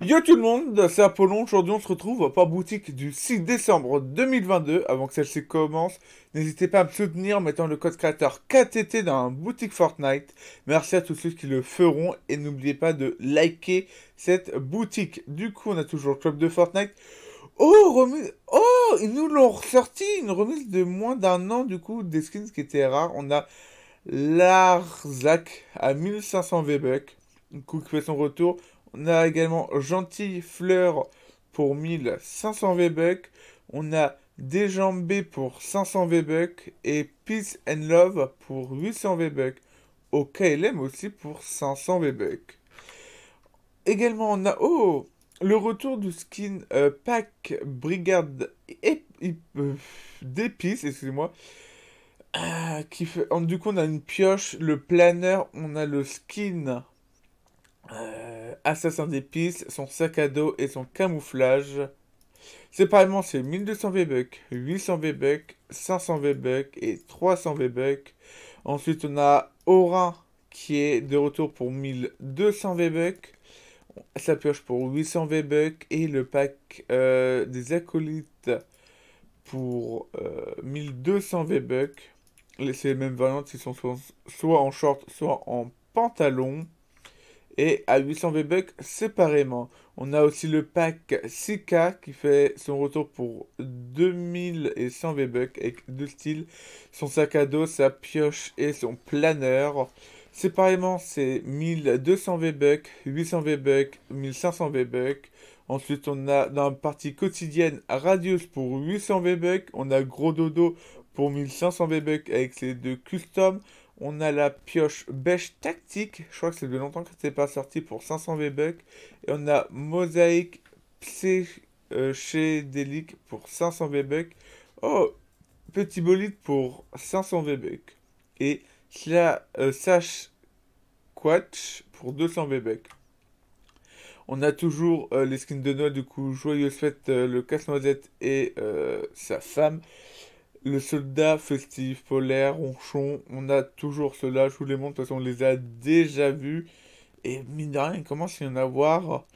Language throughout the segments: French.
Yo tout le monde, c'est Apollon. Aujourd'hui, on se retrouve pour boutique du 6 décembre 2022. Avant que celle-ci commence, n'hésitez pas à me soutenir en mettant le code créateur KTT dans boutique Fortnite. Merci à tous ceux qui le feront et n'oubliez pas de liker cette boutique. Du coup, on a toujours club de Fortnite. Oh, oh, ils nous l'ont ressorti. Une remise de moins d'un an, du coup, des skins qui étaient rares. On a Larzac à 1500 V-Bucks. Du coup, qui fait son retour. On a également Gentil Fleur pour 1500 V-Bucks. On a Déjambé pour 500 V-Bucks et Peace and Love pour 800 V-Bucks. Au KLM aussi pour 500 V-Bucks. Également, on a oh, le retour du skin euh, pack Brigade euh, d'épices, excusez-moi. Ah, qui fait... Du coup, on a une pioche, le planeur, on a le skin assassin d'épices, son sac à dos et son camouflage. Séparément, c'est 1200 V-Bucks, 800 V-Bucks, 500 V-Bucks et 300 V-Bucks. Ensuite, on a Aura qui est de retour pour 1200 V-Bucks. Sa pioche pour 800 V-Bucks et le pack euh, des acolytes pour 1200 euh, V-Bucks. C'est les mêmes variantes, ils sont soit en short, soit en pantalon et à 800 V-Bucks séparément. On a aussi le pack Sika qui fait son retour pour 2100 V-Bucks avec deux styles, son sac à dos, sa pioche et son planeur. Séparément, c'est 1200 V-Bucks, 800 V-Bucks, 1500 V-Bucks. Ensuite, on a dans la partie quotidienne Radius pour 800 V-Bucks. On a Gros Dodo pour 1500 V-Bucks avec ses deux customs. On a la pioche Bêche Tactique. Je crois que c'est depuis longtemps que c'est pas sorti pour 500 V-Bucks. Et on a Mosaïque Psychédélique pour 500 V-Bucks. Oh, petit bolide pour 500 V-Bucks. Et la euh, Sash Quatch pour 200 V-Bucks. On a toujours euh, les skins de Noël, du coup, Joyeux Fête, euh, le casse-noisette et sa femme. Le soldat festif, polaire, ronchon, on a toujours cela, je vous les montre parce qu'on les a déjà vus. Et mine de rien, il commence à y en avoir.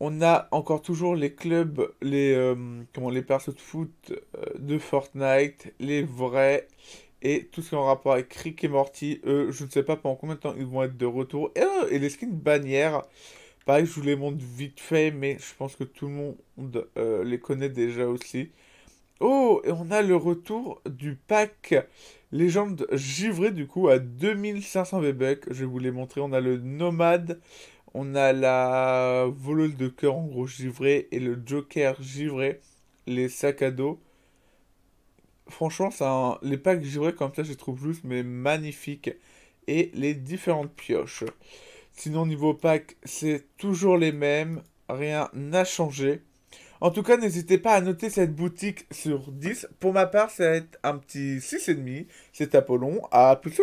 On a encore toujours les clubs, les, euh, comment, les persos de foot euh, de Fortnite, les vrais, et tout ce qui est en rapport avec Rick et Morty. Eux, je ne sais pas pendant combien de temps ils vont être de retour. Et, euh, et les skins bannières, pareil, je vous les montre vite fait, mais je pense que tout le monde les connaît déjà aussi. Oh, et on a le retour du pack Légende givré, du coup à 2500 V-Bucks. Je vais vous les montrer. On a le Nomade, on a la Volule de cœur en gros givré, et le Joker givré, les sacs à dos. Franchement, les packs givrés comme ça, je les trouve juste mais magnifiques. Et les différentes pioches. Sinon, niveau pack, c'est toujours les mêmes. Rien n'a changé. En tout cas, n'hésitez pas à noter cette boutique sur 10. Pour ma part, ça va être un petit 6,5. C'est Apollon. À plus